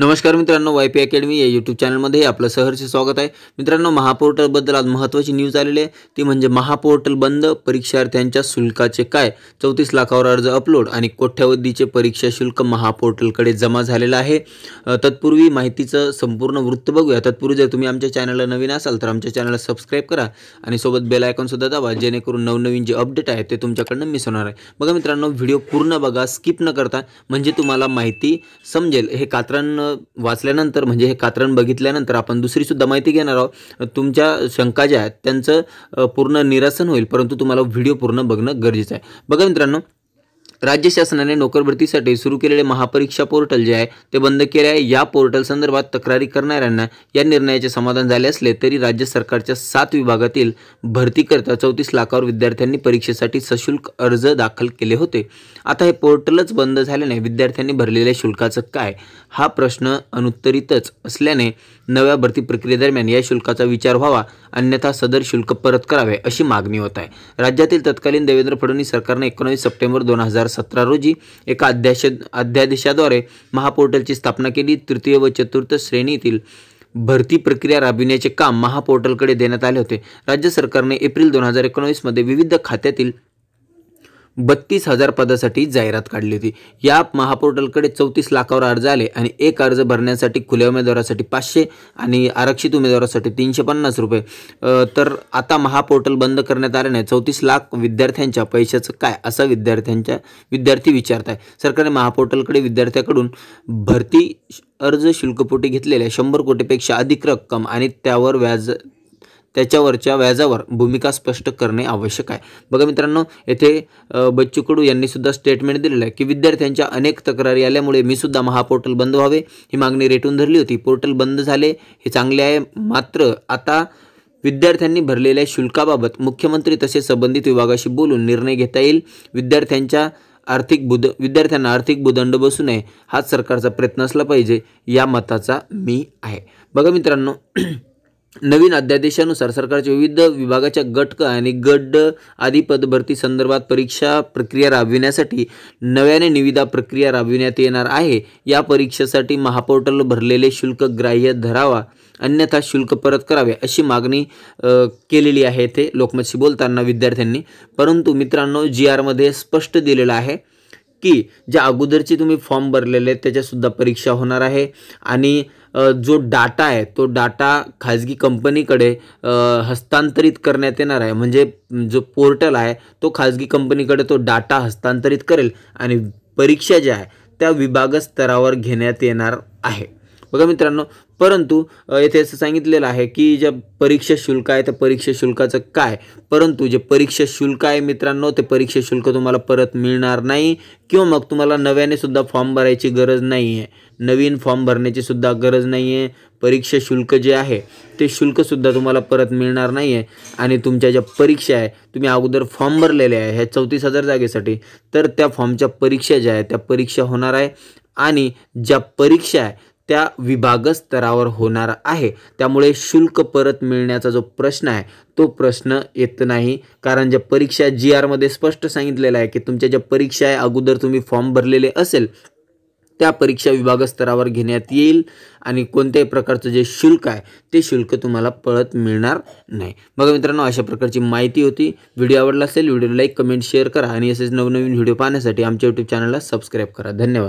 नमस्कार मित्रांनो Y P academy या यूट्यूब चॅनलमध्ये आपलं सहर्ष स्वागत आहे मित्रांनो महापोर्टलबद्दल आज महत्त्वाची न्यूज आलेली आहे ती म्हणजे महापोर्टल बंद परीक्षार्थ्यांच्या शुल्काचे काय चौतीस लाखावर अर्ज अपलोड आणि कोठ्यावधीचे परीक्षा शुल्क महापोर्टलकडे जमा झालेलं आहे तत्पूर्वी माहितीचं संपूर्ण वृत्त बघूया तत्पूर्वी जर तुम्ही आमच्या चॅनलला नवीन असाल तर आमच्या चॅनलला सबस्क्राईब करा आणि सोबत बेल आयकॉनसुद्धा दाबा जेणेकरून नवनवीन जे अपडेट आहे ते तुमच्याकडनं मिस होणार आहे बघा मित्रांनो व्हिडिओ पूर्ण बघा स्किप न करता म्हणजे तुम्हाला माहिती समजेल हे कात्रांना वाचल्यानंतर म्हणजे हे कात्रण बघितल्यानंतर आपण दुसरी सुद्धा माहिती घेणार आहोत तुमच्या शंका ज्या आहेत त्यांचं पूर्ण निरासन होईल परंतु तुम्हाला व्हिडिओ पूर्ण बघणं गरजेचं आहे बघा मित्रांनो राज्य शासनाने नोकरभरतीसाठी सुरू केलेले महापरीक्षा पोर्टल जे आहे ते बंद केले आहे या पोर्टल संदर्भात तक्रारी करणाऱ्यांना या निर्णयाचे समाधान झाले असले तरी राज्य सरकारच्या सात विभागातील भरतीकरता चौतीस लाखावर विद्यार्थ्यांनी परीक्षेसाठी सशुल्क अर्ज दाखल केले होते आता हे पोर्टलच बंद झाल्याने विद्यार्थ्यांनी भरलेल्या शुल्काचं काय हा प्रश्न अनुत्तरितच असल्याने नव्या भरती प्रक्रियेदरम्यान या शुल्काचा विचार व्हावा अन्यथा सदर शुल्क परत करावे अशी मागणी होत आहे राज्यातील तत्कालीन देवेंद्र फडणवीस सरकारने एकोणावीस सप्टेंबर दोन हजार सतरा रोजी एका अध्याश अध्यादेशाद्वारे महापोर्टलची स्थापना केली तृतीय व चतुर्थ श्रेणीतील भरती प्रक्रिया राबविण्याचे काम महापोर्टलकडे देण्यात आले होते राज्य सरकारने एप्रिल दोन हजार एकोणवीसमध्ये विविध खात्यातील बत्तीस हजार पदासाठी जाहिरात काढली होती या महापोर्टलकडे चौतीस लाखावर अर्ज आले आणि एक अर्ज भरण्यासाठी खुल्या उमेदवारासाठी पाचशे आणि आरक्षित उमेदवारासाठी तीनशे पन्नास रुपये तर आता महापोर्टल बंद करण्यात आल्याने चौतीस लाख विद्यार्थ्यांच्या पैशाचं काय असं विद्यार्थ्यांच्या विद्यार्थी विचारत आहे सरकारने महापोर्टलकडे विद्यार्थ्याकडून भरती अर्ज शुल्कपोटी घेतलेल्या शंभर कोटीपेक्षा अधिक रक्कम आणि त्यावर व्याज त्याच्यावरच्या व्याजावर भूमिका स्पष्ट करणे आवश्यक आहे बघा मित्रांनो येथे बच्चू कडू यांनी सुद्धा स्टेटमेंट दिलेलं आहे की विद्यार्थ्यांच्या अनेक तक्रारी आल्यामुळे मी सुद्धा महापोर्टल बंद व्हावे ही मागणी रेटून धरली होती पोर्टल बंद झाले हे चांगले आहे मात्र आता विद्यार्थ्यांनी भरलेल्या शुल्काबाबत मुख्यमंत्री तसेच संबंधित विभागाशी बोलून निर्णय घेता येईल विद्यार्थ्यांच्या आर्थिक बुद विद्यार्थ्यांना आर्थिक बुदंड बसू नये हाच सरकारचा प्रयत्न असला पाहिजे या मताचा मी आहे बघा मित्रांनो नवीन अध्यादेशानुसार सरकारच्या विविध विभागाच्या गटक आणि गड आदी पदभरती संदर्भात परीक्षा प्रक्रिया राबविण्यासाठी नव्याने निविदा प्रक्रिया राबविण्यात येणार आहे या परीक्षेसाठी महापोर्टल भरलेले शुल्क ग्राह्य धरावा अन्यथा शुल्क परत करावे अशी मागणी केलेली आहे ते लोकमतशी बोलताना विद्यार्थ्यांनी परंतु मित्रांनो जी आरमध्ये स्पष्ट दिलेलं आहे की ज्या अगोदरचे तुम्ही फॉर्म भरलेले आहेत त्याच्यासुद्धा परीक्षा होणार आहे आणि जो डाटा आहे तो डाटा खाजगी कंपनीकडे हस्तांतरित करण्यात येणार आहे म्हणजे जो पोर्टल आहे तो खाजगी कंपनीकडे तो डाटा हस्तांतरित करेल आणि परीक्षा ज्या आहे त्या विभाग स्तरावर घेण्यात येणार आहे बघा मित्रांनो परंतु येथे असं सांगितलेलं आहे की ज्या परीक्षा शुल्क आहे त्या परीक्षा शुल्काचं काय परंतु जे परीक्षा शुल्क आहे मित्रांनो ते परीक्षा शुल्क तुम्हाला परत मिळणार नाही किंवा मग तुम्हाला नव्याने सुद्धा फॉर्म भरायची गरज नाही आहे नवीन फॉर्म भरण्याची सुद्धा गरज नाही आहे परीक्षा शुल्क जे आहे ते शुल्कसुद्धा तुम्हाला परत मिळणार नाही आहे आणि तुमच्या ज्या परीक्षा आहे तुम्ही अगोदर फॉर्म भरलेले आहे ह्या चौतीस हजार जागेसाठी तर त्या फॉर्मच्या परीक्षा ज्या आहे त्या परीक्षा होणार आहे आणि ज्या परीक्षा आहे त्या विभागस्तरावर होणार आहे त्यामुळे शुल्क परत मिळण्याचा जो प्रश्न आहे तो प्रश्न येत नाही कारण ज्या परीक्षा जी आरमध्ये स्पष्ट सांगितलेलं आहे की तुमच्या ज्या परीक्षा आहे अगोदर तुम्ही फॉर्म भरलेले असेल त्या परीक्षा विभागस्तरावर घेण्यात येईल आणि कोणत्याही प्रकारचं जे शुल्क आहे ते शुल्क तुम्हाला परत मिळणार नाही बघा मित्रांनो अशा प्रकारची माहिती होती व्हिडिओ आवडला असेल व्हिडिओ लाईक कमेंट शेअर करा आणि असेच नवनवीन व्हिडिओ पाहण्यासाठी आमच्या यूट्यूब चॅनलला सबस्क्राईब करा धन्यवाद